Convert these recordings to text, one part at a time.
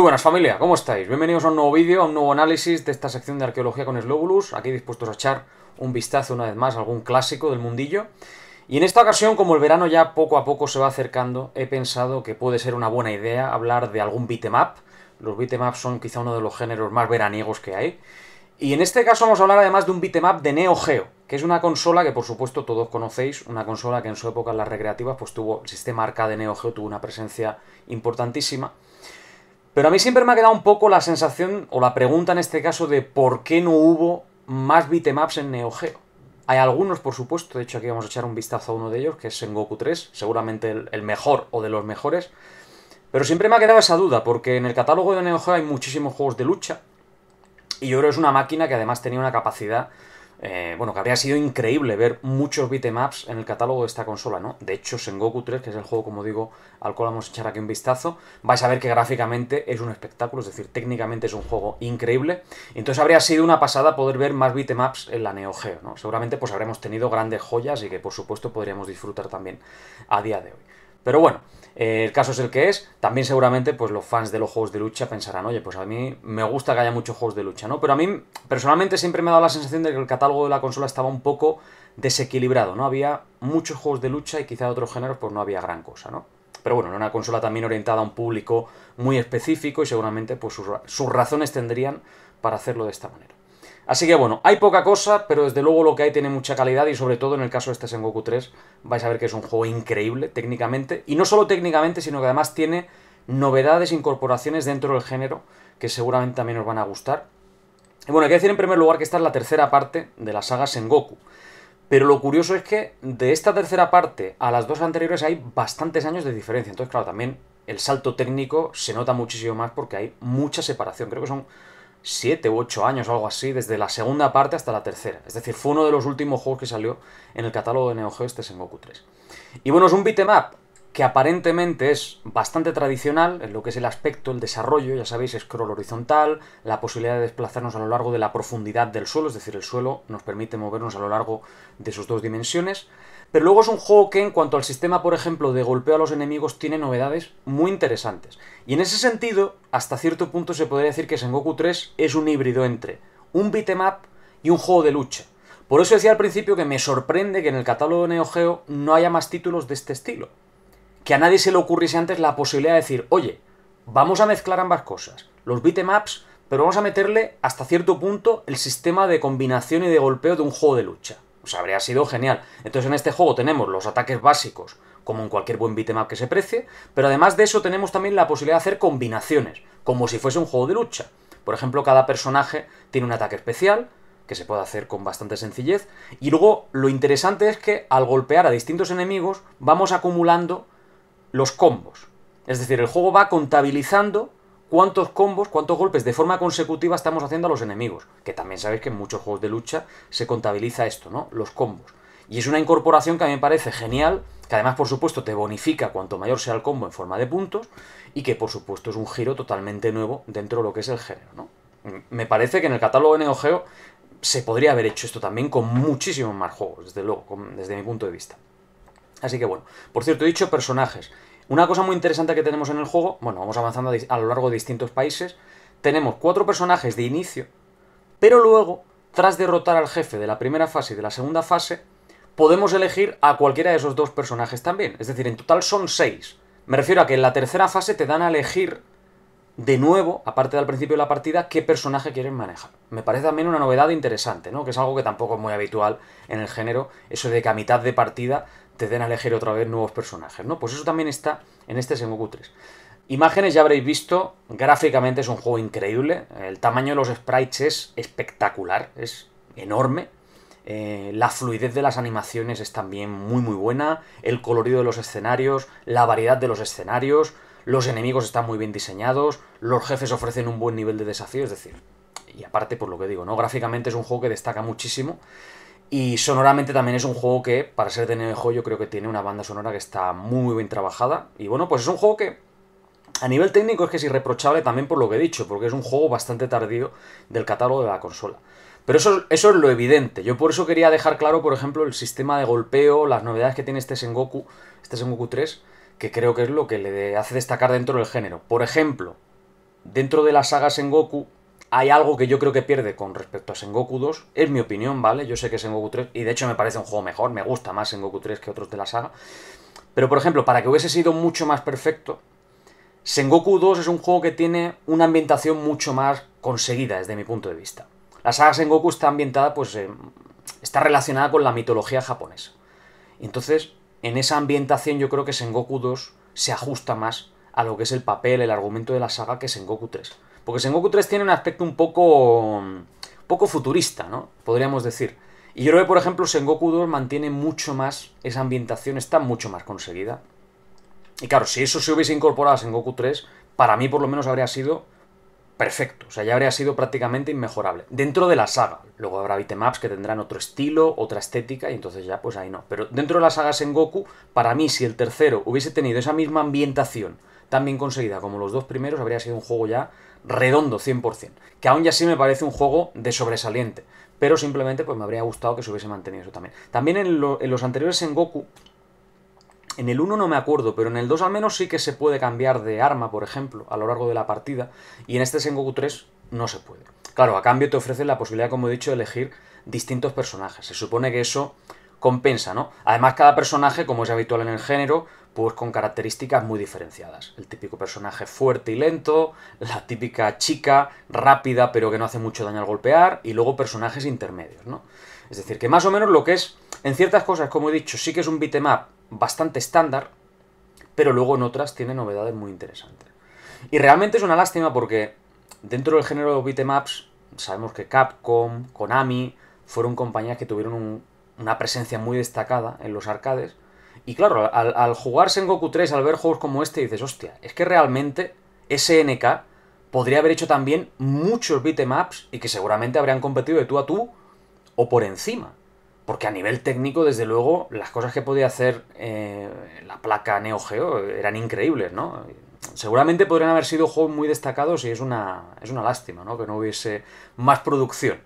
Muy buenas familia, ¿cómo estáis? Bienvenidos a un nuevo vídeo, a un nuevo análisis de esta sección de arqueología con slowbulus aquí dispuestos a echar un vistazo una vez más a algún clásico del mundillo. Y en esta ocasión, como el verano ya poco a poco se va acercando, he pensado que puede ser una buena idea hablar de algún bitmap. Los bitmaps son quizá uno de los géneros más veraniegos que hay. Y en este caso vamos a hablar además de un Map de Neo Geo, que es una consola que por supuesto todos conocéis, una consola que en su época en las recreativas pues tuvo el sistema arcade Neo Geo tuvo una presencia importantísima. Pero a mí siempre me ha quedado un poco la sensación, o la pregunta en este caso, de por qué no hubo más beatemaps en Neo Geo. Hay algunos, por supuesto, de hecho aquí vamos a echar un vistazo a uno de ellos, que es en Goku 3, seguramente el, el mejor o de los mejores. Pero siempre me ha quedado esa duda, porque en el catálogo de Neo Geo hay muchísimos juegos de lucha, y yo creo que es una máquina que además tenía una capacidad eh, bueno, que habría sido increíble ver muchos bitmaps en el catálogo de esta consola, ¿no? De hecho, Sengoku 3, que es el juego, como digo, al cual vamos a echar aquí un vistazo, vais a ver que gráficamente es un espectáculo, es decir, técnicamente es un juego increíble. Entonces habría sido una pasada poder ver más bitmaps en la Neo Geo, ¿no? Seguramente pues habremos tenido grandes joyas y que por supuesto podríamos disfrutar también a día de hoy. Pero bueno, eh, el caso es el que es. También seguramente pues los fans de los juegos de lucha pensarán, oye, pues a mí me gusta que haya muchos juegos de lucha, ¿no? Pero a mí personalmente siempre me ha dado la sensación de que el catálogo de la consola estaba un poco desequilibrado, ¿no? Había muchos juegos de lucha y quizá de otros géneros pues no había gran cosa, ¿no? Pero bueno, era una consola también orientada a un público muy específico y seguramente pues sus razones tendrían para hacerlo de esta manera. Así que bueno, hay poca cosa, pero desde luego lo que hay tiene mucha calidad y sobre todo en el caso de este Sengoku 3 vais a ver que es un juego increíble técnicamente. Y no solo técnicamente, sino que además tiene novedades, incorporaciones dentro del género que seguramente también os van a gustar. Y bueno, hay que decir en primer lugar que esta es la tercera parte de la saga Sengoku. Pero lo curioso es que de esta tercera parte a las dos anteriores hay bastantes años de diferencia. Entonces, claro, también el salto técnico se nota muchísimo más porque hay mucha separación. Creo que son 7 u 8 años o algo así, desde la segunda parte hasta la tercera. Es decir, fue uno de los últimos juegos que salió en el catálogo de Neo Geo este Sengoku 3. Y bueno, es un beat'em que aparentemente es bastante tradicional en lo que es el aspecto, el desarrollo, ya sabéis, scroll horizontal, la posibilidad de desplazarnos a lo largo de la profundidad del suelo, es decir, el suelo nos permite movernos a lo largo de sus dos dimensiones, pero luego es un juego que en cuanto al sistema, por ejemplo, de golpeo a los enemigos, tiene novedades muy interesantes. Y en ese sentido, hasta cierto punto se podría decir que Sengoku 3 es un híbrido entre un em up y un juego de lucha. Por eso decía al principio que me sorprende que en el catálogo de Neo Geo no haya más títulos de este estilo que a nadie se le ocurriese antes la posibilidad de decir, oye, vamos a mezclar ambas cosas, los bitmaps pero vamos a meterle hasta cierto punto el sistema de combinación y de golpeo de un juego de lucha. sea, habría sido genial. Entonces en este juego tenemos los ataques básicos, como en cualquier buen beatmap que se precie, pero además de eso tenemos también la posibilidad de hacer combinaciones, como si fuese un juego de lucha. Por ejemplo, cada personaje tiene un ataque especial, que se puede hacer con bastante sencillez, y luego lo interesante es que al golpear a distintos enemigos vamos acumulando los combos. Es decir, el juego va contabilizando cuántos combos, cuántos golpes de forma consecutiva estamos haciendo a los enemigos. Que también sabéis que en muchos juegos de lucha se contabiliza esto, ¿no? Los combos. Y es una incorporación que a mí me parece genial, que además por supuesto te bonifica cuanto mayor sea el combo en forma de puntos y que por supuesto es un giro totalmente nuevo dentro de lo que es el género, ¿no? Me parece que en el catálogo de Neo se podría haber hecho esto también con muchísimos más juegos, desde luego, desde mi punto de vista. Así que bueno, por cierto, he dicho personajes. Una cosa muy interesante que tenemos en el juego, bueno, vamos avanzando a, lo largo de distintos países, tenemos cuatro personajes de inicio, pero luego, tras derrotar al jefe de la primera fase y de la segunda fase, podemos elegir a cualquiera de esos dos personajes también. Es decir, en total son seis. Me refiero a que en la tercera fase te dan a elegir de nuevo, aparte del principio de la partida, qué personaje quieren manejar. Me parece también una novedad interesante, ¿no? Que es algo que tampoco es muy habitual en el género, eso de que a mitad de partida te den a elegir otra vez nuevos personajes, ¿no? Pues eso también está en este Sengoku 3. Imágenes ya habréis visto, gráficamente es un juego increíble, el tamaño de los sprites es espectacular, es enorme, eh, la fluidez de las animaciones es también muy muy buena, el colorido de los escenarios, la variedad de los escenarios, los enemigos están muy bien diseñados, los jefes ofrecen un buen nivel de desafío, es decir, y aparte por lo que digo, ¿no? Gráficamente es un juego que destaca muchísimo y sonoramente también es un juego que, para ser de Nejo, yo creo que tiene una banda sonora que está muy, bien trabajada. Y bueno, pues es un juego que a nivel técnico es que es irreprochable también por lo que he dicho, porque es un juego bastante tardío del catálogo de la consola. Pero eso, eso es lo evidente. Yo por eso quería dejar claro, por ejemplo, el sistema de golpeo, las novedades que tiene este Sengoku, este Sengoku 3, que creo que es lo que le hace destacar dentro del género. Por ejemplo, dentro de la saga Sengoku, hay algo que yo creo que pierde con respecto a Sengoku 2. Es mi opinión, ¿vale? Yo sé que Sengoku 3, y de hecho me parece un juego mejor, me gusta más Sengoku 3 que otros de la saga. Pero por ejemplo, para que hubiese sido mucho más perfecto, Sengoku 2 es un juego que tiene una ambientación mucho más conseguida desde mi punto de vista. La saga Sengoku está ambientada, pues, está relacionada con la mitología japonesa. Entonces, en esa ambientación yo creo que Sengoku 2 se ajusta más a lo que es el papel, el argumento de la saga que Sengoku 3. Porque Sengoku 3 tiene un aspecto un poco, mm, poco futurista, ¿no? Podríamos decir. Y yo creo que, por ejemplo, Sengoku 2 mantiene mucho más, esa ambientación está mucho más conseguida. Y claro, si eso se hubiese incorporado a Sengoku 3, para mí por lo menos habría sido perfecto. O sea, ya habría sido prácticamente inmejorable. Dentro de la saga. Luego habrá bitemaps que tendrán otro estilo, otra estética, y entonces ya, pues ahí no. Pero dentro de la saga Sengoku, para mí, si el tercero hubiese tenido esa misma ambientación tan bien conseguida como los dos primeros, habría sido un juego ya redondo 100%, que aún ya sí me parece un juego de sobresaliente, pero simplemente pues me habría gustado que se hubiese mantenido eso también. También en, los anteriores en Goku, en el 1 no me acuerdo, pero en el 2 al menos sí que se puede cambiar de arma, por ejemplo, a lo largo de la partida, y en este Sengoku 3 no se puede. Claro, a cambio te ofrece la posibilidad, como he dicho, de elegir distintos personajes. Se supone que eso compensa, ¿no? Además, cada personaje, como es habitual en el género, pues con características muy diferenciadas. El típico personaje fuerte y lento, la típica chica rápida pero que no hace mucho daño al golpear, y luego personajes intermedios, ¿no? Es decir, que más o menos lo que es, en ciertas cosas, como he dicho, sí que es un beatmap bastante estándar, pero luego en otras tiene novedades muy interesantes. Y realmente es una lástima porque dentro del género de ups sabemos que Capcom, Konami, fueron compañías que tuvieron una presencia muy destacada en los arcades, y claro, al, al jugar Sengoku 3, al ver juegos como este, dices, hostia, es que realmente SNK podría haber hecho también muchos beatemaps y que seguramente habrían competido de tú a tú o por encima. Porque a nivel técnico, desde luego, las cosas que podía hacer eh, la placa Neo Geo eran increíbles, ¿no? Seguramente podrían haber sido juegos muy destacados y es una, es una lástima, ¿no? Que no hubiese más producción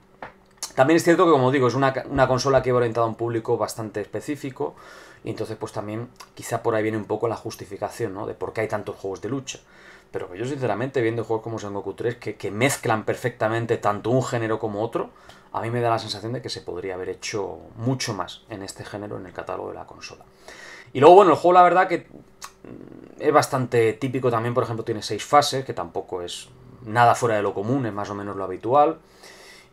también es cierto que, como digo, es una, consola que va orientada a un público bastante específico. Y entonces, pues también quizá por ahí viene un poco la justificación, ¿no? De por qué hay tantos juegos de lucha. Pero yo, sinceramente, viendo juegos como Sengoku 3, que mezclan perfectamente tanto un género como otro, a mí me da la sensación de que se podría haber hecho mucho más en este género en el catálogo de la consola. Y luego, bueno, el juego, la verdad, que mm, es bastante típico también. Por ejemplo, tiene seis fases, que tampoco es nada fuera de lo común, es más o menos lo habitual.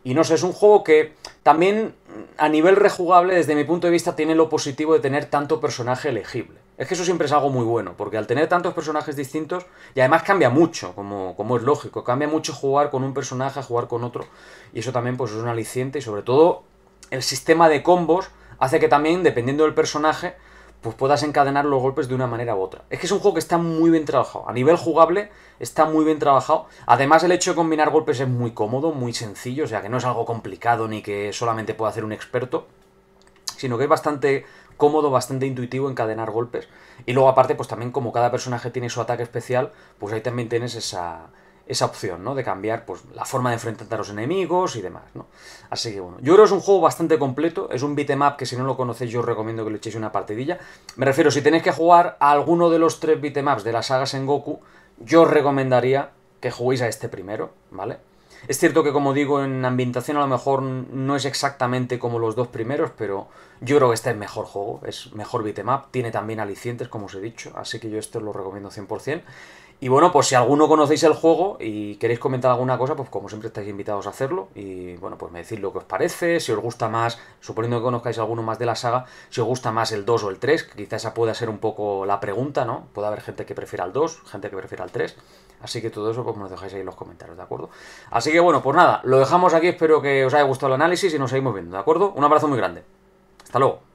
Y no sé, es un juego que también a nivel rejugable, desde mi punto de vista, tiene lo positivo de tener tanto personaje elegible. Es que eso siempre es algo muy bueno, porque al tener tantos personajes distintos, y además cambia mucho, como, como es lógico, cambia mucho jugar con un personaje a jugar con otro, y eso también pues, es un aliciente, y sobre todo el sistema de combos hace que también, dependiendo del personaje, pues puedas encadenar los golpes de una manera u otra. Es que es un juego que está muy bien trabajado. A nivel jugable está muy bien trabajado. Además el hecho de combinar golpes es muy cómodo, muy sencillo, o sea que no es algo complicado ni que solamente pueda hacer un experto, sino que es bastante cómodo, bastante intuitivo encadenar golpes. Y luego aparte pues también como cada personaje tiene su ataque especial, pues ahí también tienes esa, esa opción, ¿no? De cambiar pues, la forma de enfrentar a los enemigos y demás, ¿no? Así que bueno, yo creo que es un juego bastante completo, es un beatmap que si no lo conocéis yo os recomiendo que le echéis una partidilla. Me refiero, si tenéis que jugar a alguno de los tres beatmaps de la saga Sengoku, yo os recomendaría que juguéis a este primero, ¿vale? Es cierto que como digo, en ambientación a lo mejor no es exactamente como los dos primeros, pero yo creo que este es mejor juego, es mejor beatmap, tiene también alicientes, como os he dicho, así que yo esto lo recomiendo 100%. Y bueno, pues si alguno conocéis el juego y queréis comentar alguna cosa, pues como siempre estáis invitados a hacerlo. Y bueno, pues me decís lo que os parece, si os gusta más, suponiendo que conozcáis alguno más de la saga, si os gusta más el 2 o el 3, quizá quizás esa pueda ser un poco la pregunta, ¿no? Puede haber gente que prefiera el 2, gente que prefiera el 3. Así que todo eso, pues nos dejáis ahí en los comentarios, ¿de acuerdo? Así que bueno, pues nada, lo dejamos aquí, espero que os haya gustado el análisis y nos seguimos viendo, ¿de acuerdo? Un abrazo muy grande. Hasta luego.